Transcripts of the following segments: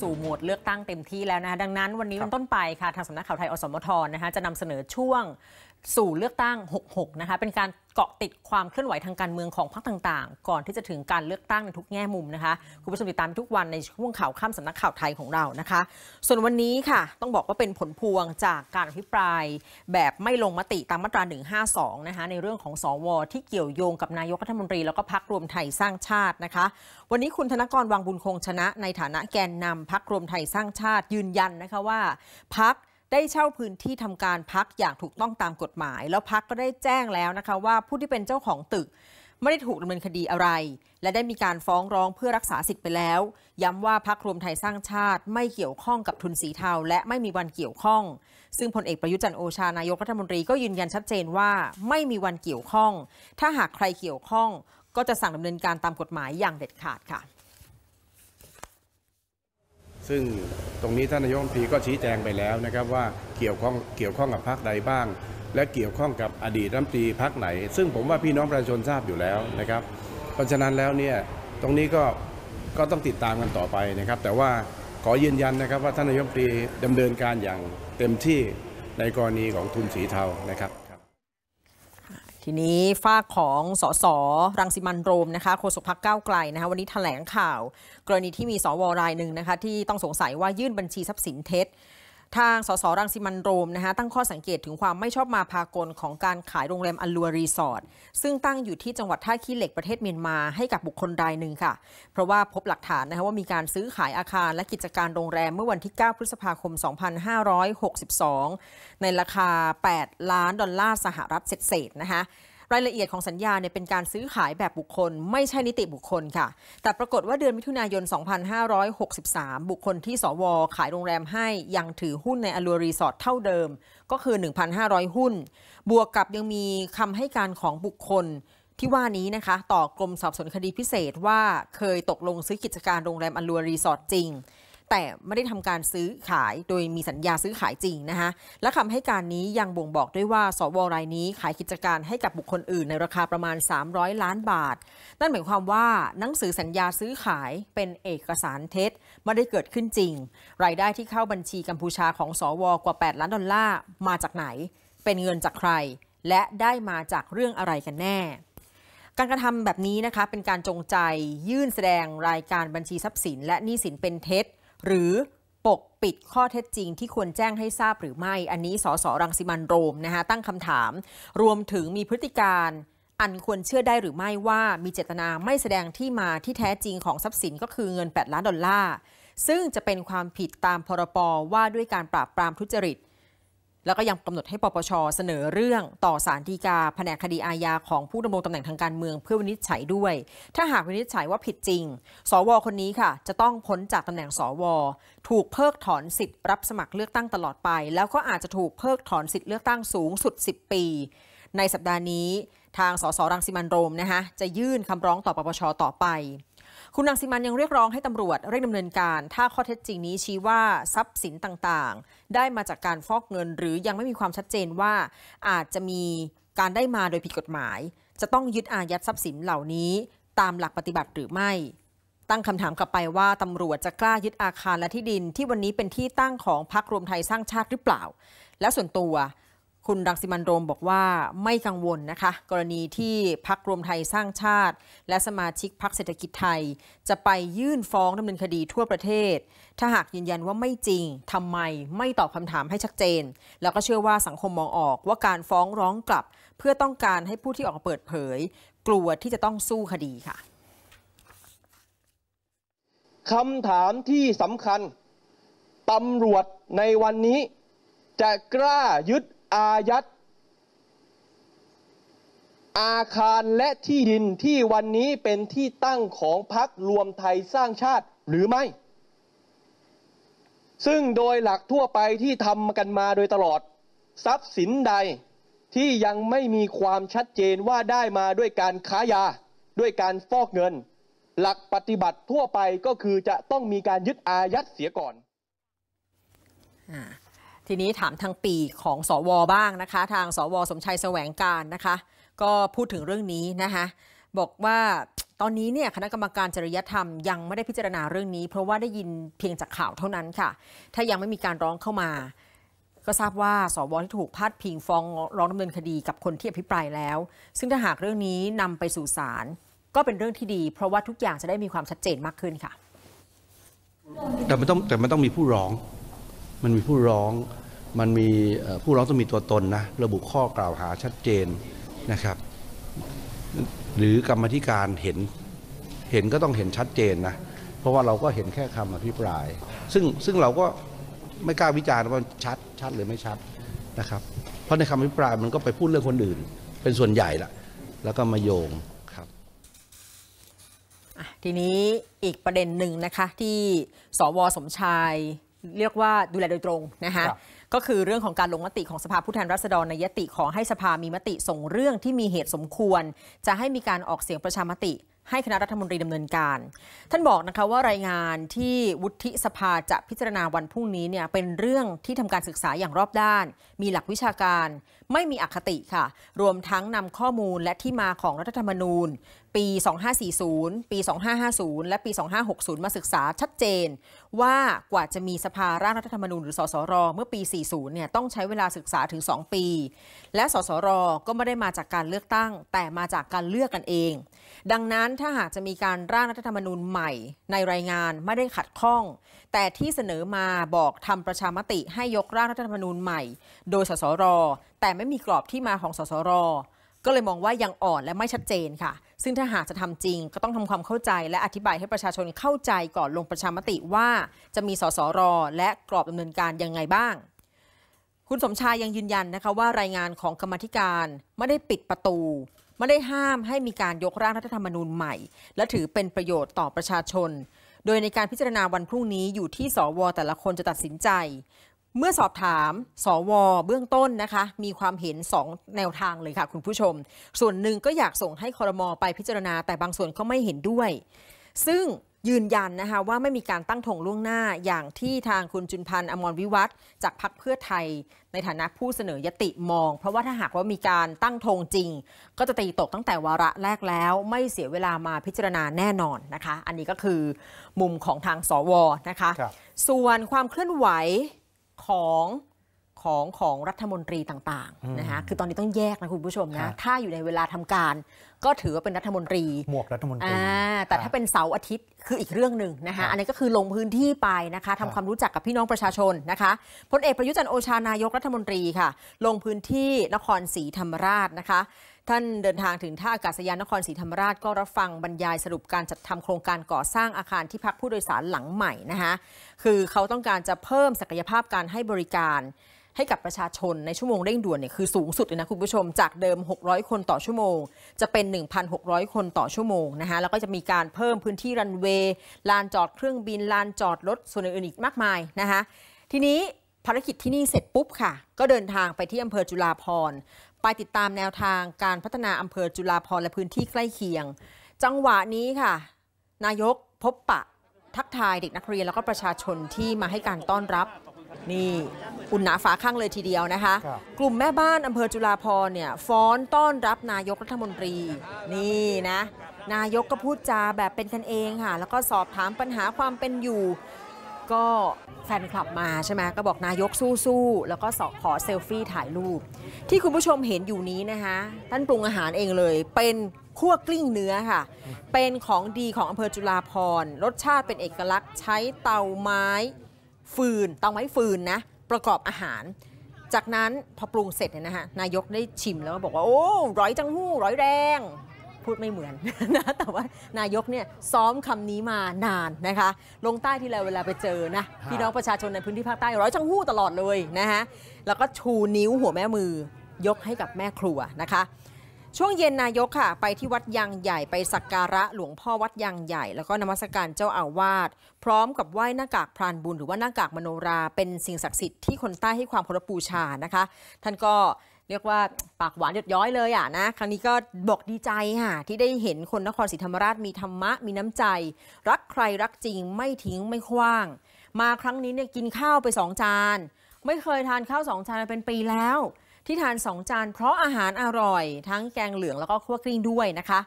สู่โหมดเลือกตั้งเต็มที่แล้วนะคะดังนั้นวันนี้เป็นต้นไปค่ะ ทางสำนักข่าวไทยอสมทนะคะจะนำเสนอช่วงสู่เลือกตั้ง 66นะคะเป็นการเกาะติดความเคลื่อนไหวทางการเมืองของพรรคต่างๆ ก่อนที่จะถึงการเลือกตั้งในทุกแง่มุมนะคะ คุณผู้ชมติดตามทุกวันในช่วงข่าวข้ามสำนักข่าวไทยของเรานะคะ ส่วนวันนี้ค่ะต้องบอกว่าเป็นผลพวงจากการอภิปรายแบบไม่ลงมติตามมาตรา 152นะคะในเรื่องของสอวอที่เกี่ยวโยงกับนายกรัฐมนตรีแล้วก็พักรวมไทยสร้างชาตินะคะ วันนี้คุณธนกรวังบุญคงชนะ ในฐานะแกนนำพักรวมไทยสร้างชาติยืนยันนะคะว่าพักได้เช่าพื้นที่ทำการพักอย่างถูกต้องตามกฎหมาย แล้วพักก็ได้แจ้งแล้วนะคะว่าผู้ที่เป็นเจ้าของตึก ไม่ได้ถูกดำเนินคดีอะไร และได้มีการฟ้องร้องเพื่อรักษาสิทธิ์ไปแล้ว ย้ำว่าพักรวมไทยสร้างชาติไม่เกี่ยวข้องกับทุนสีเทา และไม่มีวันเกี่ยวข้อง ซึ่งพลเอกประยุจันโอชานายกรัฐมนตรีก็ยืนยันชัดเจนว่าไม่มีวันเกี่ยวข้อง ถ้าหากใครเกี่ยวข้องก็จะสั่งดำเนินการตามกฎหมายอย่างเด็ดขาดค่ะซึ่งตรงนี้ท่านนายกรัฐมนตรีก็ชี้แจงไปแล้วนะครับ ว่าเกี่ยวข้องเกี่ยวข้องกับพรรคใดบ้าง และเกี่ยวข้องกับอดีตรัฐมนตรีพรรคไหน ซึ่งผมว่าพี่น้องประชาชนทราบอยู่แล้วนะครับ เพราะฉะนั้นแล้วเนี่ยตรงนี้ก็ก็ต้องติดตามกันต่อไปนะครับ แต่ว่าขอยืนยันนะครับ ว่าท่านนายกรัฐมนตรีดำเนินการอย่างเต็มที่ในกรณีของทุนสีเทานะครับทีนี้ฝากของสส รังสิมันโรมนะคะโฆษกพักเก้าไกลนะคะวันนี้ถแถลงข่าวกรณีที่มีสวรายหนึ่งนะคะที่ต้องสงสัยว่ายื่นบัญชีทรัพย์สินเท็จทางสสรังสิมันโรมนะคะตั้งข้อสังเกตถึงความไม่ชอบมาพากลของการขายโรงแรมอัลลัวรีสอร์ทซึ่งตั้งอยู่ที่จังหวัดท่าขี้เหล็กประเทศเมียนมาให้กับบุคคลรายหนึ่งค่ะ เพราะว่าพบหลักฐานนะคะว่ามีการซื้อขายอาคารและกิจการโรงแรมเมื่อวันที่ 9 พฤษภาคม 2562 ในราคา 8 ล้านดอลลาร์สหรัฐเศษๆนะคะรายละเอียดของสัญญาเนี่ยเป็นการซื้อขายแบบบุคคล ไม่ใช่นิติบุคคลค่ะ แต่ปรากฏว่าเดือนมิถุนายน 2563 บุคคลที่สวขายโรงแรมให้ยังถือหุ้นในอลัวรีสอร์ทเท่าเดิม ก็คือ 1,500 หุ้น บวกกับยังมีคำให้การของบุคคลที่ว่านี้นะคะ ต่อกรมสอบสวนคดีพิเศษว่าเคยตกลงซื้อกิจการโรงแรมอลัวรีสอร์ทจริงแต่ไม่ได้ทำการซื้อขายโดยมีสัญญาซื้อขายจริงนะคะและคำให้การนี้ยังบ่งบอกด้วยว่าสวรายนี้ขายกิจการให้กับบุคคลอื่นในราคาประมาณ 300 ล้านบาท นั่นหมายความว่าหนังสือสัญญาซื้อขายเป็นเอกสารเท็จไม่ได้เกิดขึ้นจริง รายได้ที่เข้าบัญชีกัมพูชาของสวกว่า 8 ล้านดอลลาร์มาจากไหน เป็นเงินจากใคร และได้มาจากเรื่องอะไรกันแน่ การกระทำแบบนี้นะคะเป็นการจงใจยื่นแสดงรายการบัญชีทรัพย์สิน และหนี้สินเป็นเท็จหรือปกปิดข้อเท็จจริงที่ควรแจ้งให้ทราบหรือไม่ อันนี้สสรังสิมันโรมนะคะตั้งคำถาม รวมถึงมีพฤติการ อันควรเชื่อได้หรือไม่ว่า มีเจตนาไม่แสดงที่มาที่แท้จริงของทรัพย์สินก็คือเงิน 8 ล้านดอลลาร์ซึ่งจะเป็นความผิดตามพรบว่าด้วยการปราบปรามทุจริตแล้วก็ยังกำหนดให้ปปชเสนอเรื่องต่อสารดีกาแผนกคดีอาญาของผู้ดำรงตำแหน่งทางการเมืองเพื่อวินิจฉัยด้วย ถ้าหากวินิจฉัยว่าผิดจริง สว คนนี้ค่ะ จะต้องพ้นจากตำแหน่งสวถูกเพิกถอนสิทธิ์ รับสมัครเลือกตั้งตลอดไป แล้วก็อาจจะถูกเพิกถอนสิทธิ์เลือกตั้งสูงสุด 10 ปี ในสัปดาห์นี้ทางสสรังสิมันโรมนะคะจะยื่นคำร้องต่อปปชต่อไปคุณนางสิมันยังเรียกร้องให้ตำรวจเร่งดำเนินการ ถ้าข้อเท็จจริงนี้ชี้ว่าทรัพย์สินต่างๆ ได้มาจากการฟอกเงิน หรือยังไม่มีความชัดเจนว่าอาจจะมีการได้มาโดยผิดกฎหมาย จะต้องยึดอายัดทรัพย์สินเหล่านี้ตามหลักปฏิบัติหรือไม่ ตั้งคำถามกลับไปว่าตำรวจจะกล้ายึดอาคารและที่ดินที่วันนี้เป็นที่ตั้งของพรรครวมไทยสร้างชาติหรือเปล่า และส่วนตัวคุณรังสิมันโรมบอกว่าไม่กังวลนะคะกรณีที่พักรวมไทยสร้างชาติและสมาชิกพักเศรษฐกิจไทย จะไปยื่นฟ้องดำเนินคดีทั่วประเทศ ถ้าหากยืนยันว่าไม่จริงทำไมไม่ตอบคำถามให้ชัดเจน แล้วก็เชื่อว่าสังคมมองออกว่าการฟ้องร้องกลับ เพื่อต้องการให้ผู้ที่ออกเปิดเผย กลัวที่จะต้องสู้คดีค่ะคำถามที่สำคัญตำรวจในวันนี้จะกล้ายึดอายัดอาคารและที่ดินที่วันนี้เป็นที่ตั้งของพักรวมไทยสร้างชาติหรือไม่ ซึ่งโดยหลักทั่วไปที่ทำกันมาโดยตลอด ทรัพย์สินใดที่ยังไม่มีความชัดเจนว่าได้มาด้วยการค้ายา ด้วยการฟอกเงิน หลักปฏิบัติทั่วไปก็คือจะต้องมีการยึดอายัดเสียก่อนทีนี้ถามทางปีของสอวอบ้างนะคะทางสวสมชัยแสวงการนะคะ ก็พูดถึงเรื่องนี้นะคะบอกว่าตอนนี้เนี่ยคณะกรรมการจริยธรรมยังไม่ได้พิจารณาเรื่องนี้ เพราะว่าได้ยินเพียงจากข่าวเท่านั้นค่ะ ถ้ายังไม่มีการร้องเข้ามา ก็ทราบว่าสวที่ถูกพาดพิงฟ้องร้องดำเนินคดีกับคนที่อภิปรายแล้ว ซึ่งถ้าหากเรื่องนี้นำไปสู่ศาลก็เป็นเรื่องที่ดี เพราะว่าทุกอย่างจะได้มีความชัดเจนมากขึ้นค่ะ แต่มันต้องแต่มันต้องมีผู้ร้องมันมีผู้ร้อง มันมีผู้ร้องต้องมีตัวตนนะระบุข้อกล่าวหาชัดเจนนะครับ หรือกรรมธิการเห็นเห็นก็ต้องเห็นชัดเจนนะเพราะว่าเราก็เห็นแค่คำอภิปราย ซึ่งซึ่งเราก็ไม่กล้าวิจารณ์ว่าชัดชัดหรือไม่ชัดนะครับ เพราะในคำอภิปรายมันก็ไปพูดเรื่องคนอื่น เป็นส่วนใหญ่ละแล้วก็มาโยงครับทีนี้อีกประเด็นหนึ่งนะคะที่สวสมชายเรียกว่าดูแลโดยตรงนะคะก็คือเรื่องของการลงมติของสภาผู้แทนราษฎรในยติขอให้สภามีมติส่งเรื่องที่มีเหตุสมควร จะให้มีการออกเสียงประชามติ ให้คณะรัฐมนตรีดำเนินการ ท่านบอกนะคะว่ารายงานที่วุฒิสภาจะพิจารณาวันพรุ่งนี้เนี่ยเป็นเรื่องที่ทำการศึกษาอย่างรอบด้าน มีหลักวิชาการไม่มีอคติค่ะ รวมทั้งนำข้อมูลและที่มาของรัฐธรรมนูญ ปี 2540 ปี 2550 และปี 2560 มาศึกษาชัดเจน ว่ากว่าจะมีสภาร่างรัฐธรรมนูญหรือสสรเมื่อปี 40เนี่ยต้องใช้เวลาศึกษาถึง 2 ปี และสสร ก็ไม่ได้มาจากการเลือกตั้ง แต่มาจากการเลือกกันเอง ดังนั้นถ้าหากจะมีการร่างรัฐธรรมนูญใหม่ ในรายงานไม่ได้ขัดข้อง แต่ที่เสนอมาบอกทำประชามติให้ยกร่างรัฐธรรมนูญใหม่ โดย สสรแต่ไม่มีกรอบที่มาของสสรก็เลยมองว่ายังอ่อนและไม่ชัดเจนค่ะ ซึ่งถ้าหากจะทำจริง ก็ต้องทำความเข้าใจและอธิบายให้ประชาชนเข้าใจก่อนลงประชามติว่าจะมีสสรและกรอบดำเนินการยังไงบ้าง คุณสมชายยังยืนยันนะคะว่ารายงานของกรรมธิการไม่ได้ปิดประตู ไม่ได้ห้ามให้มีการยกร่างรัฐธรรมนูญใหม่และถือเป็นประโยชน์ต่อประชาชน โดยในการพิจารณาวันพรุ่งนี้อยู่ที่สวแต่ละคนจะตัดสินใจเมื่อสอบถามสวเบื้องต้นนะคะ มีความเห็น 2 แนวทางเลยค่ะ คุณผู้ชม ส่วนหนึ่งก็อยากส่งให้คอรมอไปพิจารณาแต่บางส่วนก็ไม่เห็นด้วย ซึ่งยืนยันนะคะว่าไม่มีการตั้งทงล่วงหน้าอย่างที่ทางคุณจุนพันธ์อมรวิวัฒจากพักเพื่อไทยในฐานะผู้เสนอยติมอง เพราะว่าถ้าหากว่ามีการตั้งทงจริง ก็จะตีตกตั้งแต่วาระแรกแล้วไม่เสียเวลามาพิจารณาแน่นอนนะคะ อันนี้ก็คือมุมของทางสวนะคะ ส่วนความเคลื่อนไหวของของของรัฐมนตรีต่างๆนะคะคือตอนนี้ต้องแยกนะคุณผู้ชมนะถ้าอยู่ในเวลาทำการก็ถือว่าเป็นรัฐมนตรีหมวกรัฐมนตรีแต่ถ้าเป็นเสาร์อาทิตย์คืออีกเรื่องหนึ่งนะคะอันนี้ก็คือลงพื้นที่ไปนะคะทำความรู้จักกับพี่น้องประชาชนนะคะพลเอกประยุจันโอชานายกรัฐมนตรีค่ะ ลงพื้นที่นครศรีธรรมราชนะคะท่านเดินทางถึงท่าอากาศยานนครศรีธรรมราชก็รับฟังบรรยายสรุปการจัดทำโครงการก่อสร้างอาคารที่พักผู้โดยสารหลังใหม่นะคะคือเขาต้องการจะเพิ่มศักยภาพการให้บริการให้กับประชาชนในชั่วโมงเร่งด่วนเนี่ยคือสูงสุดเลยนะคุณผู้ชม จากเดิม 600 คนต่อชั่วโมง จะเป็น 1,600 คนต่อชั่วโมงนะคะแล้วก็จะมีการเพิ่มพื้นที่รันเวย์ลานจอดเครื่องบินลานจอดรถส่วนอื่นอีกมากมายนะคะทีนี้ภารกิจที่นี่เสร็จปุ๊บค่ะก็เดินทางไปที่อำเภอจุฬาภรไปติดตามแนวทางการพัฒนาอำเภอจุฬาภรและพื้นที่ใกล้เคียง จังหวะนี้ค่ะ นายกพบปะทักทายเด็กนักเรียน แล้วก็ประชาชนที่มาให้การต้อนรับนี่อุ่นหนาฝาข้างเลยทีเดียวนะคะ กลุ่มแม่บ้านอำเภอจุฬาพรเนี่ยฟ้อนต้อนรับนายกรัฐมนตรีนี่นะนายกก็พูดจาแบบเป็นกันเองค่ะ แล้วก็สอบถามปัญหาความเป็นอยู่ก็แฟนคลับมาใช่ไหมก็บอกนายกสู้ ๆ แล้วก็สอขอเซลฟี่ถ่ายรูป ที่คุณผู้ชมเห็นอยู่นี้นะคะท่านปรุงอาหารเองเลยเป็นคั่วกลิ้งเนื้อค่ะ เป็นของดีของอำเภอจุฬาพรรสชาติเป็นเอกลักษณ์ใช้เตาไม้ฟืน เตาไม้ฟืนนะ ประกอบอาหาร จากนั้นพอปรุงเสร็จเนี่ยนะคะนายกได้ชิมแล้วก็บอกว่าโอ้ร้อยจังหู้ร้อยแรงพูดไม่เหมือนนะแต่ว่านายกเนี่ยซ้อมคำนี้มานานนะคะ ลงใต้ที่เราเวลาไปเจอนะพี่น้องประชาชนในพื้นที่ภาคใต้ร้อยช่างหู้ตลอดเลยนะคะแล้วก็ชูนิ้วหัวแม่มือยกให้กับแม่ครัวนะคะ ช่วงเย็นนายกค่ะไปที่วัดยางใหญ่ ไปสักการะหลวงพ่อวัดยางใหญ่แล้วก็นมัสการเจ้าอาวาสพร้อมกับไหว้หน้ากากพรานบุญ หรือว่าหน้ากากมโนราเป็นสิ่งศักดิ์สิทธิ์ที่คนใต้ให้ความเคารพบูชานะคะ ท่านก็เรียกว่าปากหวานหยดย้อยเลยอ่ะนะครั้งนี้ก็บอกดีใจค่ะที่ได้เห็นคนนครศรีธรรมราชมีธรรมะมีน้ำใจ รักใครรักจริงไม่ทิ้งไม่คว้าง มาครั้งนี้เนี่ยกินข้าวไปสองจาน ไม่เคยทานข้าวสองจานมาเป็นปีแล้ว ที่ทานสองจานเพราะอาหารอร่อย ทั้งแกงเหลืองแล้วก็คั่วกลิ้งด้วยนะคะ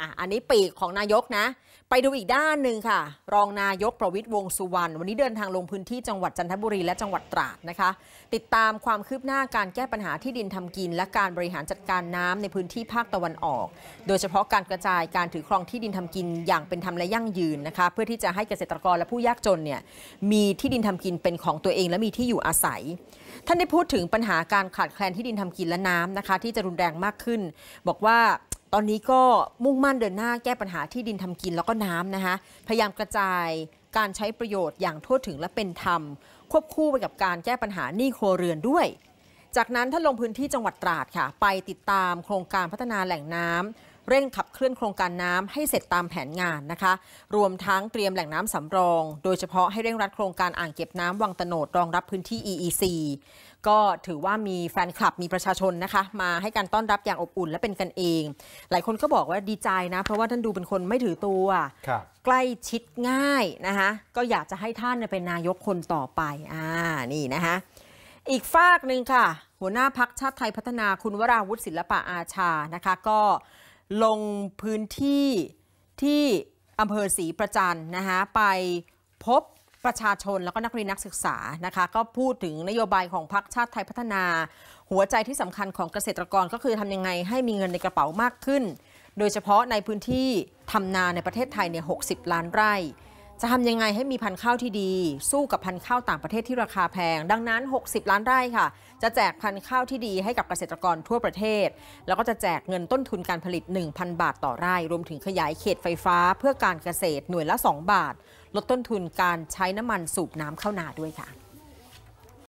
อ่ะ อันนี้ปีกของนายกนะ ไปดูอีกด้านหนึ่งค่ะ รองนายกประวิทย์วงสุวรรณ วันนี้เดินทางลงพื้นที่จังหวัดจันทบุรีและจังหวัดตราดนะคะ ติดตามความคืบหน้าการแก้ปัญหาที่ดินทำกิน และการบริหารจัดการน้ำในพื้นที่ภาคตะวันออก โดยเฉพาะการกระจายการถือครองที่ดินทำกิน อย่างเป็นธรรมและยั่งยืนนะคะ เพื่อที่จะให้เกษตรกรและผู้ยากจนเนี่ย มีที่ดินทำกินเป็นของตัวเองและมีที่อยู่อาศัย ท่านได้พูดถึงปัญหาการขาดแคลนที่ดินทำกินและน้ำนะคะ ที่จะรุนแรงมากขึ้น บอกว่าอนนี้ก็มุ่งมั่นเดินหน้าแก้ปัญหาที่ดินทำกินแล้วก็น้ำนะคะพยายามกระจายการใช้ประโยชน์อย่างทั่วถึงและเป็นธรรม ควบคู่ไปกับการแก้ปัญหาหนี้ครัวเรือนด้วย จากนั้นท่านลงพื้นที่จังหวัดตราดค่ะ ไปติดตามโครงการพัฒนาแหล่งน้ำ เร่งขับเคลื่อนโครงการน้ำให้เสร็จตามแผนงานนะคะรวมทั้งเตรียมแหล่งน้ำสำรองโดยเฉพาะให้เร่งรัดโครงการอ่างเก็บน้ำวังตโนดรองรับพื้นที่ EEC ก็ถือว่ามีแฟนคลับมีประชาชนนะคะมาให้การต้อนรับอย่างอบอุ่นและเป็นกันเอง หลายคนก็บอกว่าดีใจนะเพราะว่าท่านดูเป็นคนไม่ถือตัว ใกล้ชิดง่ายนะคะก็อยากจะให้ท่านเป็นนายกคนต่อไป อ่านี่นะคะอีกฝากหนึ่งค่ะ หัวหน้าพักชาติไทยพัฒนาคุณวราวุฒิศิลปะอาชานะคะก็ลงพื้นที่ที่อำเภอศรีประจันนะคะไปพบประชาชนแล้วก็นักเรียนนักศึกษานะคะก็พูดถึงนโยบายของพรรคชาติไทยพัฒนา หัวใจที่สำคัญของเกษตรกรก็คือทำยังไงให้มีเงินในกระเป๋ามากขึ้น โดยเฉพาะในพื้นที่ทำนาในประเทศไทยเนี่ยหกล้านไร่จะทำยังไงให้มีพันธุ์ข้าวที่ดี สู้กับพันธุ์ข้าวต่างประเทศที่ราคาแพง ดังนั้น 60 ล้านไร่ค่ะ จะแจกพันธุ์ข้าวที่ดีให้กับเกษตรกรทั่วประเทศ แล้วก็จะแจกเงินต้นทุนการผลิต 1,000 บาทต่อไร่ รวมถึงขยายเขตไฟฟ้าเพื่อการเกษตรหน่วยละ 2 บาท ลดต้นทุนการใช้น้ำมันสูบน้ำเข้านาด้วยค่ะ